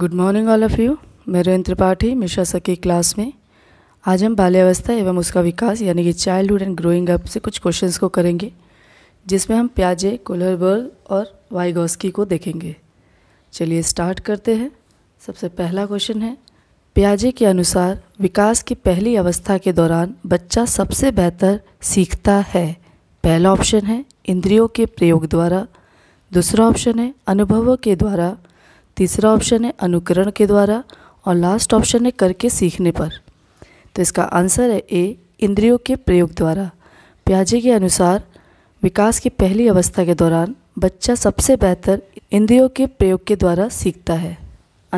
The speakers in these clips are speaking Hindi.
good morning all of you मैं रेन त्रिपाठी मिश्रा सकी क्लास में आज हम बाल्यावस्था एवं उसका विकास यानी कि चाइल्डहुड एंड ग्रोइंग अप से कुछ क्वेश्चंस को करेंगे जिसमें हम प्याजे कोलरबर्ग और वाइगोस्की को देखेंगे चलिए स्टार्ट करते हैं सबसे पहला क्वेश्चन है प्याजे के अनुसार विकास की पहली अवस्था के दौरान बच्चा सबसे बेहतर सीखता है पहला ऑप्शन है इंद्रियों के प्रयोग द्वारा दूसरा ऑप्शन है अनुभवों के द्वारा तीसरा ऑप्शन है अनुकरण के द्वारा और लास्ट ऑप्शन है करके सीखने पर तो इसका आंसर है ए इंद्रियों के प्रयोग द्वारा प्याजे के अनुसार विकास की पहली अवस्था के दौरान बच्चा सबसे बेहतर इंद्रियों के प्रयोग के द्वारा सीखता है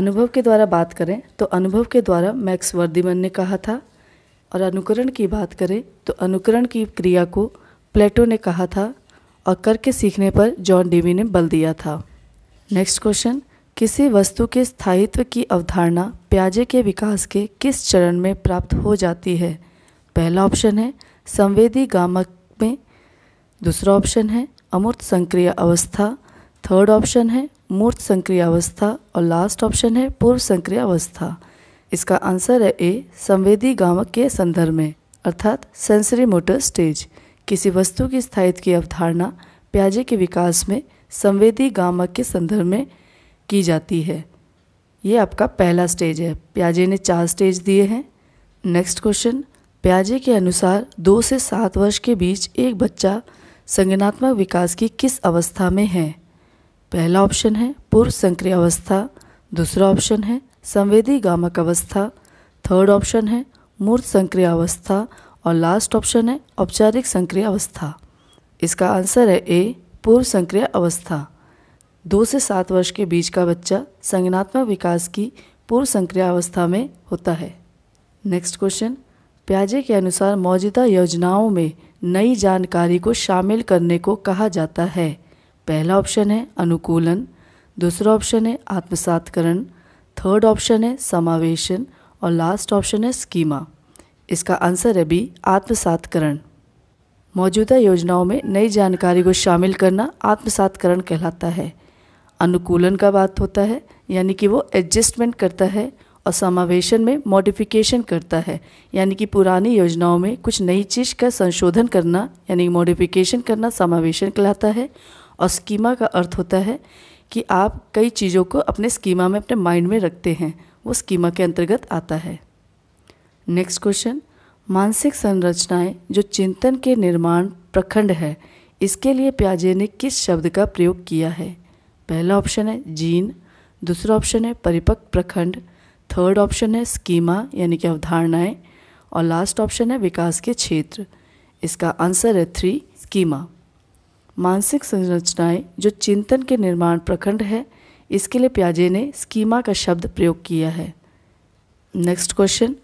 अनुभव के द्वारा बात करें तो अनुभव के द्वारा मैक्स वर्दीमन ने कहा था और अनुकरण की बात करें तो अनुकरण की क्रिया को प्लेटो ने कहा था और करके सीखने पर जॉन डीवी ने बल दिया था नेक्स्ट क्वेश्चन किसी वस्तु के स्थायित्व की अवधारणा प्याजे के विकास के किस चरण में प्राप्त हो जाती है पहला ऑप्शन है संवेदी गामक में दूसरा ऑप्शन है अमूर्त संक्रिय अवस्था थर्ड ऑप्शन है मूर्त संक्रिय अवस्था और लास्ट ऑप्शन है पूर्व संक्रिय अवस्था इसका आंसर है ए संवेदी गामक के संदर्भ में अर्थात सेंसरी मोटर स्टेज किसी वस्तु की स्थायित्व की अवधारणा प्याजे के विकास में संवेदी गामक के संदर्भ में की जाती है ये आपका पहला स्टेज है प्याजे ने चार स्टेज दिए हैं नेक्स्ट क्वेश्चन प्याजे के अनुसार दो से सात वर्ष के बीच एक बच्चा संगनात्मक विकास की किस अवस्था में है पहला ऑप्शन है पूर्व संक्रिय अवस्था दूसरा ऑप्शन है संवेदी गामक अवस्था थर्ड ऑप्शन है मूर्त संक्रिय अवस्था और लास्ट ऑप्शन है औपचारिक संक्रिय अवस्था इसका आंसर है ए पूर्व संक्रिय अवस्था दो से सात वर्ष के बीच का बच्चा संगनात्मक विकास की पूर्व संक्रिया अवस्था में होता है नेक्स्ट क्वेश्चन प्याजे के अनुसार मौजूदा योजनाओं में नई जानकारी को शामिल करने को कहा जाता है पहला ऑप्शन है अनुकूलन दूसरा ऑप्शन है आत्मसातकरण थर्ड ऑप्शन है समावेशन और लास्ट ऑप्शन है स्कीमा इसका आंसर है बी आत्मसातकरण मौजूदा योजनाओं में नई जानकारी को शामिल करना आत्मसातकरण कहलाता है अनुकूलन का बात होता है यानी कि वो एडजस्टमेंट करता है और समावेशन में मॉडिफिकेशन करता है यानी कि पुरानी योजनाओं में कुछ नई चीज़ का संशोधन करना यानी मॉडिफिकेशन करना समावेशन कहलाता है और स्कीमा का अर्थ होता है कि आप कई चीज़ों को अपने स्कीमा में अपने माइंड में रखते हैं वो स्कीमा के अंतर्गत आता है नेक्स्ट क्वेश्चन मानसिक संरचनाएं जो चिंतन के निर्माण प्रखंड है इसके लिए प्याजे ने किस शब्द का प्रयोग किया है पहला ऑप्शन है जीन दूसरा ऑप्शन है परिपक्व प्रखंड थर्ड ऑप्शन है स्कीमा यानी कि अवधारणाएं और लास्ट ऑप्शन है विकास के क्षेत्र इसका आंसर है थ्री स्कीमा मानसिक संरचनाएं जो चिंतन के निर्माण प्रखंड है इसके लिए प्याजे ने स्कीमा का शब्द प्रयोग किया है नेक्स्ट क्वेश्चन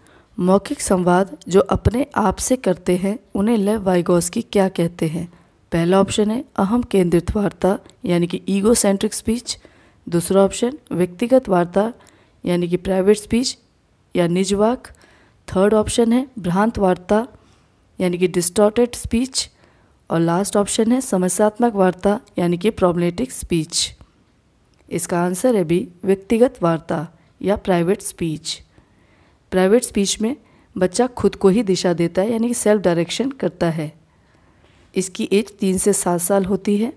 मौखिक संवाद जो अपने आप से करते हैं उन्हें लेव की क्या कहते हैं पहला ऑप्शन है अहम केंद्रित वार्ता यानी कि ईगो सेंट्रिक स्पीच दूसरा ऑप्शन व्यक्तिगत वार्ता यानी कि प्राइवेट स्पीच या निज वाक थर्ड ऑप्शन है भ्रांत वार्ता यानी कि डिस्टॉटेड स्पीच और लास्ट ऑप्शन है समस्यात्मक वार्ता यानी कि प्रॉब्लमेटिक स्पीच इसका आंसर है भी व्यक्तिगत वार्ता या प्राइवेट स्पीच प्राइवेट स्पीच में बच्चा खुद को ही दिशा देता है यानी कि सेल्फ डायरेक्शन करता है इसकी एज तीन से सात साल होती है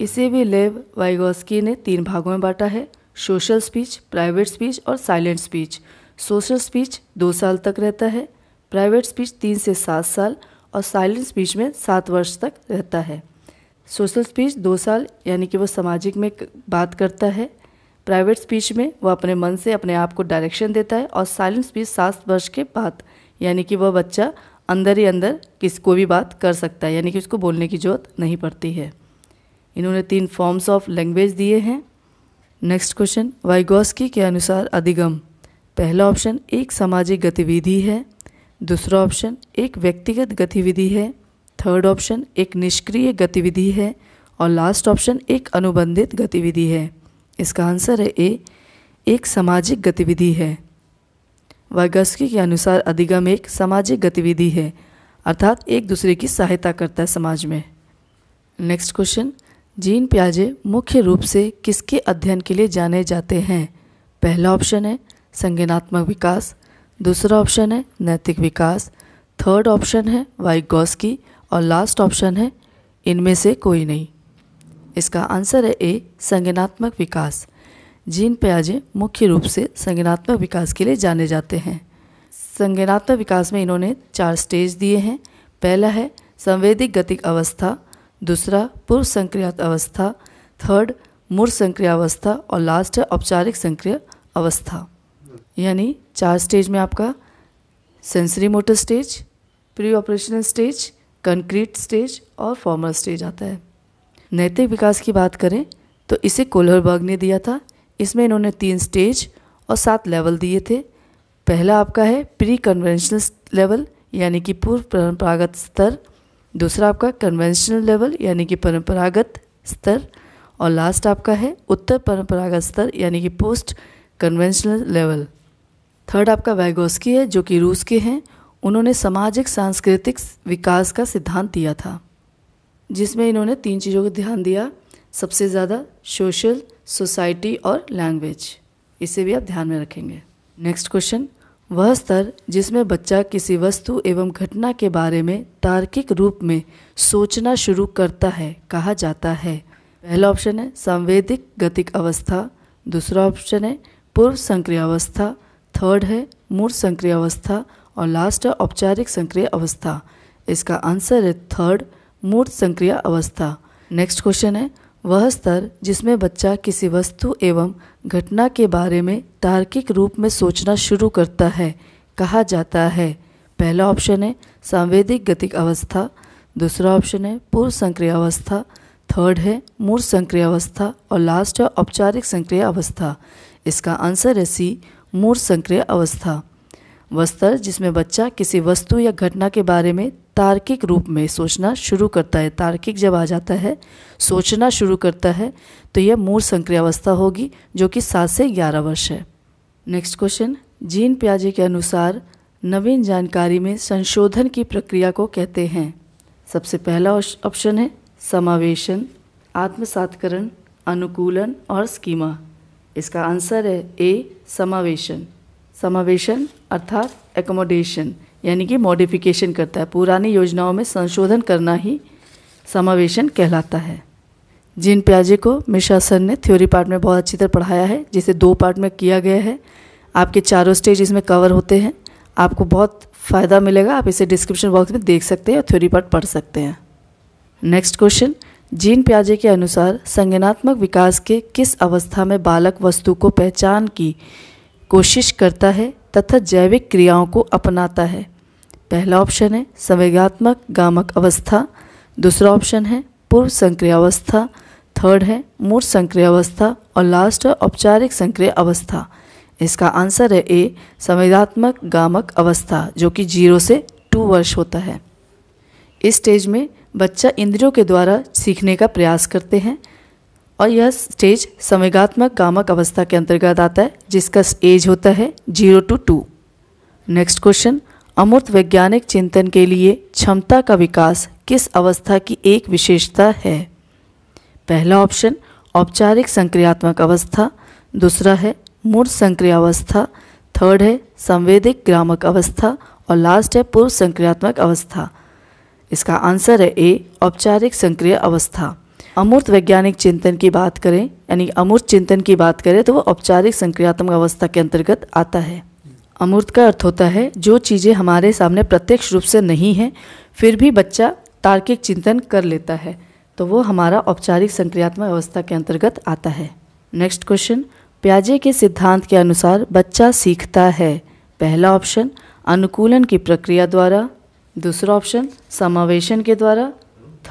इसे भी लेव वाइगोस्की ने तीन भागों में बांटा है सोशल स्पीच प्राइवेट स्पीच और साइलेंट स्पीच सोशल स्पीच दो साल तक रहता है प्राइवेट स्पीच तीन से सात साल और साइलेंट स्पीच में सात वर्ष तक रहता है सोशल स्पीच दो साल यानी कि वो सामाजिक में बात करता है प्राइवेट स्पीच में वह अपने मन से अपने आप को डायरेक्शन देता है और साइलेंट स्पीच सात वर्ष के बाद यानी कि वह बच्चा अंदर ही अंदर किस कोई भी बात कर सकता है यानी कि उसको बोलने की ज़रूरत नहीं पड़ती है इन्होंने तीन फॉर्म्स ऑफ लैंग्वेज दिए हैं नेक्स्ट क्वेश्चन वाइगोस्की के अनुसार अधिगम पहला ऑप्शन एक सामाजिक गतिविधि है दूसरा ऑप्शन एक व्यक्तिगत गतिविधि है थर्ड ऑप्शन एक निष्क्रिय गतिविधि है और लास्ट ऑप्शन एक अनुबंधित गतिविधि है इसका आंसर है ए एक सामाजिक गतिविधि है वर्गस्की के अनुसार अधिगम एक सामाजिक गतिविधि है अर्थात एक दूसरे की सहायता करता है समाज में नेक्स्ट क्वेश्चन जीन प्याजे मुख्य रूप से किसके अध्ययन के लिए जाने जाते हैं पहला ऑप्शन है संज्ञानात्मक विकास दूसरा ऑप्शन है नैतिक विकास थर्ड ऑप्शन है वाइगोस्की और लास्ट ऑप्शन है इनमें से कोई नहीं इसका आंसर है ए संज्ञानात्मक विकास जीन प्याजे मुख्य रूप से संज्ञानात्मक विकास के लिए जाने जाते हैं संज्ञानात्मक विकास में इन्होंने चार स्टेज दिए हैं पहला है संवेदिक गतिक अवस्था दूसरा पूर्व संक्रिया अवस्था थर्ड मूर्ख संक्रिया अवस्था और लास्ट है औपचारिक संक्रिय अवस्था यानी चार स्टेज में आपका sensory motor stage pre operational stage concrete stage और फॉर्मल स्टेज आता है नैतिक विकास की बात करें तो इसे कोलहरबर्ग ने दिया था इसमें इन्होंने तीन स्टेज और सात लेवल दिए थे पहला आपका है प्री कन्वेंशनल लेवल यानी कि पूर्व परंपरागत स्तर दूसरा आपका कन्वेंशनल लेवल यानी कि परंपरागत स्तर और लास्ट आपका है उत्तर परंपरागत स्तर यानी कि पोस्ट कन्वेंशनल लेवल थर्ड आपका वैगोस्की है जो कि रूस के हैं उन्होंने सामाजिक सांस्कृतिक विकास का सिद्धांत दिया था जिसमें इन्होंने तीन चीज़ों को ध्यान दिया सबसे ज़्यादा सोशल सोसाइटी और लैंग्वेज इसे भी आप ध्यान में रखेंगे नेक्स्ट क्वेश्चन वह स्तर जिसमें बच्चा किसी वस्तु एवं घटना के बारे में तार्किक रूप में सोचना शुरू करता है कहा जाता है पहला ऑप्शन है संवेदिक गतिक अवस्था दूसरा ऑप्शन है पूर्व संक्रिय अवस्था थर्ड है मूर्त संक्रिय अवस्था और लास्ट है औपचारिक संक्रिय अवस्था इसका आंसर है थर्ड मूर्त संक्रिय अवस्था नेक्स्ट क्वेश्चन है वह स्तर जिसमें बच्चा किसी वस्तु एवं घटना के बारे में तार्किक रूप में सोचना शुरू करता है कहा जाता है पहला ऑप्शन है सांवेदिक गतिक अवस्था दूसरा ऑप्शन है पूर्व संक्रिय अवस्था थर्ड है मूर्ख संक्रिय अवस्था और लास्ट है औपचारिक संक्रिय अवस्था इसका आंसर है सी मूर्ख संक्रिय अवस्था वह स्तर जिसमें बच्चा किसी वस्तु या घटना के बारे में तार्किक रूप में सोचना शुरू करता है तार्किक जब आ जाता है सोचना शुरू करता है तो यह मूल संक्रिय अवस्था होगी जो कि सात से ग्यारह वर्ष है नेक्स्ट क्वेश्चन जीन प्याजे के अनुसार नवीन जानकारी में संशोधन की प्रक्रिया को कहते हैं सबसे पहला ऑप्शन है समावेशन आत्मसातकरण अनुकूलन और स्कीमा इसका आंसर है ए समावेशन समावेशन अर्थात एकोमोडेशन यानी कि मॉडिफिकेशन करता है पुरानी योजनाओं में संशोधन करना ही समावेशन कहलाता है जिन प्याजे को मिश्रा सर ने थ्योरी पार्ट में बहुत अच्छी तरह पढ़ाया है जिसे दो पार्ट में किया गया है आपके चारों स्टेज इसमें कवर होते हैं आपको बहुत फ़ायदा मिलेगा आप इसे डिस्क्रिप्शन बॉक्स में देख सकते हैं और थ्योरी पार्ट पढ़ सकते हैं नेक्स्ट क्वेश्चन जीन प्याजे के अनुसार संज्ञानात्मक विकास के किस अवस्था में बालक वस्तु को पहचान की कोशिश करता है तथा जैविक क्रियाओं को अपनाता है पहला ऑप्शन है संवेगात्मक गामक अवस्था दूसरा ऑप्शन है पूर्व संक्रिय अवस्था थर्ड है मूर्त संक्रिय अवस्था और लास्ट है औपचारिक संक्रिय अवस्था इसका आंसर है ए संवेदात्मक गामक अवस्था जो कि जीरो से टू वर्ष होता है इस स्टेज में बच्चा इंद्रियों के द्वारा सीखने का प्रयास करते हैं और यह स्टेज संवेगात्मक गामक अवस्था के अंतर्गत आता है जिसका एज होता है zero to two next question अमूर्त वैज्ञानिक चिंतन के लिए क्षमता का विकास किस अवस्था की एक विशेषता है पहला ऑप्शन औपचारिक संक्रियात्मक अवस्था दूसरा है मूर्त संक्रियावस्था थर्ड है संवेदिक ग्रामक अवस्था और लास्ट है पूर्व संक्रियात्मक अवस्था इसका आंसर है ए औपचारिक संक्रिय अवस्था अमूर्त वैज्ञानिक चिंतन की बात करें यानी अमूर्त चिंतन की बात करें तो वह औपचारिक संक्रियात्मक अवस्था के अंतर्गत आता है अमूर्त का अर्थ होता है जो चीज़ें हमारे सामने प्रत्यक्ष रूप से नहीं हैं फिर भी बच्चा तार्किक चिंतन कर लेता है तो वो हमारा औपचारिक संक्रियात्मक अवस्था के अंतर्गत आता है नेक्स्ट क्वेश्चन प्याजे के सिद्धांत के अनुसार बच्चा सीखता है पहला ऑप्शन अनुकूलन की प्रक्रिया द्वारा दूसरा ऑप्शन समावेशन के द्वारा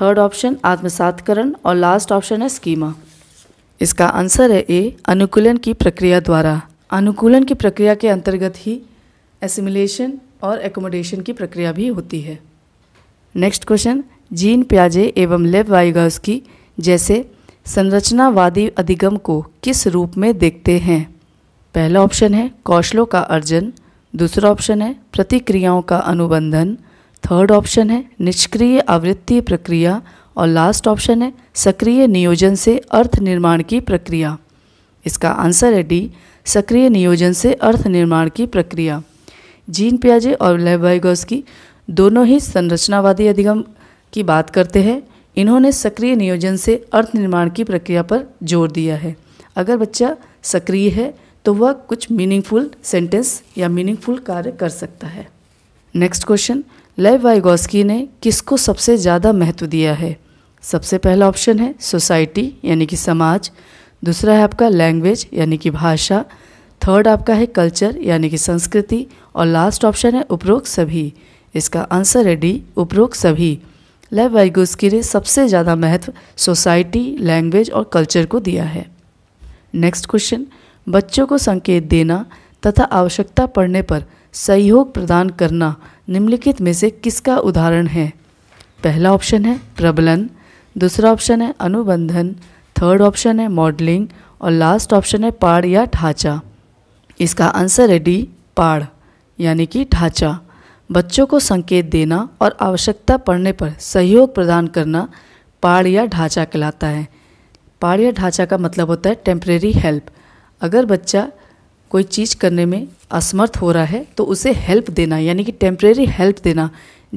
थर्ड ऑप्शन आत्मसातकरण और लास्ट ऑप्शन है स्कीमा इसका आंसर है ए अनुकूलन की प्रक्रिया द्वारा अनुकूलन की प्रक्रिया के अंतर्गत ही एसिमिलेशन और एकोमोडेशन की प्रक्रिया भी होती है नेक्स्ट क्वेश्चन जीन प्याजे एवं लेव की जैसे संरचनावादी अधिगम को किस रूप में देखते हैं पहला ऑप्शन है कौशलों का अर्जन दूसरा ऑप्शन है प्रतिक्रियाओं का अनुबंधन थर्ड ऑप्शन है निष्क्रिय आवृत्तीय प्रक्रिया और लास्ट ऑप्शन है सक्रिय नियोजन से अर्थ निर्माण की प्रक्रिया इसका आंसर है डी सक्रिय नियोजन से अर्थ निर्माण की प्रक्रिया जीन प्याजे और लेबाइगोस की दोनों ही संरचनावादी अधिगम की बात करते हैं इन्होंने सक्रिय नियोजन से अर्थ निर्माण की प्रक्रिया पर जोर दिया है अगर बच्चा सक्रिय है तो वह कुछ मीनिंगफुल सेंटेंस या मीनिंगफुल कार्य कर सकता है नेक्स्ट क्वेश्चन लेव वाइगोस्की ने किसको सबसे ज़्यादा महत्व दिया है सबसे पहला ऑप्शन है सोसाइटी यानी कि समाज दूसरा है आपका लैंग्वेज यानी कि भाषा थर्ड आपका है कल्चर यानी कि संस्कृति और लास्ट ऑप्शन है उपरोक्त सभी इसका आंसर है डी उपरोक्त सभी लेव वाइगोस ने सबसे ज़्यादा महत्व सोसाइटी लैंग्वेज और कल्चर को दिया है नेक्स्ट क्वेश्चन बच्चों को संकेत देना तथा आवश्यकता पड़ने पर सहयोग प्रदान करना निम्नलिखित में से किसका उदाहरण है पहला ऑप्शन है प्रबलन दूसरा ऑप्शन है अनुबंधन थर्ड ऑप्शन है मॉडलिंग और लास्ट ऑप्शन है पाड़ या ढांचा इसका आंसर है डी पाड़ यानी कि ढांचा बच्चों को संकेत देना और आवश्यकता पड़ने पर सहयोग प्रदान करना पाड़ या ढांचा कहलाता है पाड़ या ढांचा का मतलब होता है टेम्प्रेरी हेल्प अगर बच्चा कोई चीज़ करने में असमर्थ हो रहा है तो उसे हेल्प देना यानी कि टेम्प्रेरी हेल्प देना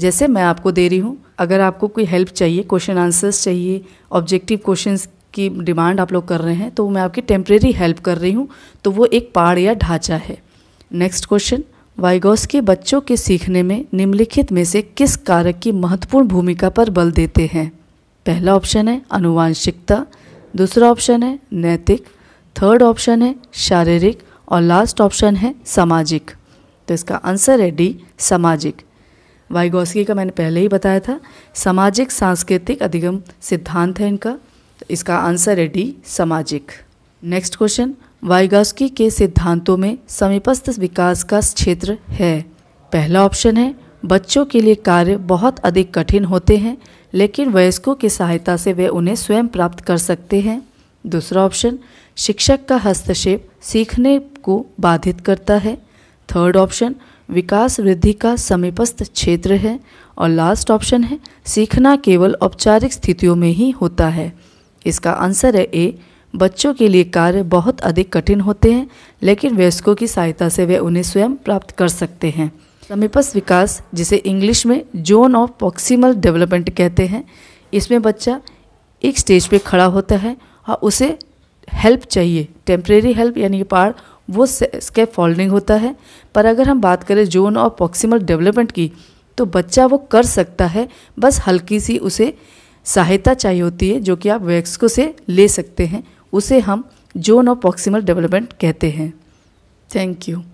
जैसे मैं आपको दे रही हूँ अगर आपको कोई हेल्प चाहिए क्वेश्चन आंसर्स चाहिए ऑब्जेक्टिव क्वेश्चंस की डिमांड आप लोग कर रहे हैं तो मैं आपकी टेम्प्रेरी हेल्प कर रही हूँ तो वो एक पहाड़ या ढांचा है नेक्स्ट क्वेश्चन वाइगोस के बच्चों के सीखने में निम्नलिखित में से किस कारक की महत्वपूर्ण भूमिका पर बल देते हैं पहला ऑप्शन है अनुवांशिकता दूसरा ऑप्शन है नैतिक थर्ड ऑप्शन है शारीरिक और लास्ट ऑप्शन है सामाजिक तो इसका आंसर है डी सामाजिक वाइगोस्की का मैंने पहले ही बताया था सामाजिक सांस्कृतिक अधिगम सिद्धांत है इनका तो इसका आंसर है डी सामाजिक नेक्स्ट क्वेश्चन वाइगास्की के सिद्धांतों में समीपस्थ विकास का क्षेत्र है पहला ऑप्शन है बच्चों के लिए कार्य बहुत अधिक कठिन होते हैं लेकिन वयस्कों की सहायता से वे उन्हें स्वयं प्राप्त कर सकते हैं दूसरा ऑप्शन शिक्षक का हस्तक्षेप सीखने को बाधित करता है थर्ड ऑप्शन विकास वृद्धि का समीपस्थ क्षेत्र है और लास्ट ऑप्शन है सीखना केवल औपचारिक स्थितियों में ही होता है इसका आंसर है ए बच्चों के लिए कार्य बहुत अधिक कठिन होते हैं लेकिन वयस्कों की सहायता से वे उन्हें स्वयं प्राप्त कर सकते हैं समीपस विकास जिसे इंग्लिश में जोन ऑफ पॉक्सिमल डेवलपमेंट कहते हैं इसमें बच्चा एक स्टेज पे खड़ा होता है और उसे हेल्प चाहिए टेम्प्रेरी हेल्प यानी पार वो स्केप फॉल्डिंग होता है पर अगर हम बात करें जोन ऑफ पॉक्सिमल डेवलपमेंट की तो बच्चा वो कर सकता है बस हल्की सी उसे सहायता चाहिए होती है जो कि आप वयस्कों से ले सकते हैं उसे हम जोन ऑफ प्रॉक्सिमल डेवलपमेंट कहते हैं थैंक यू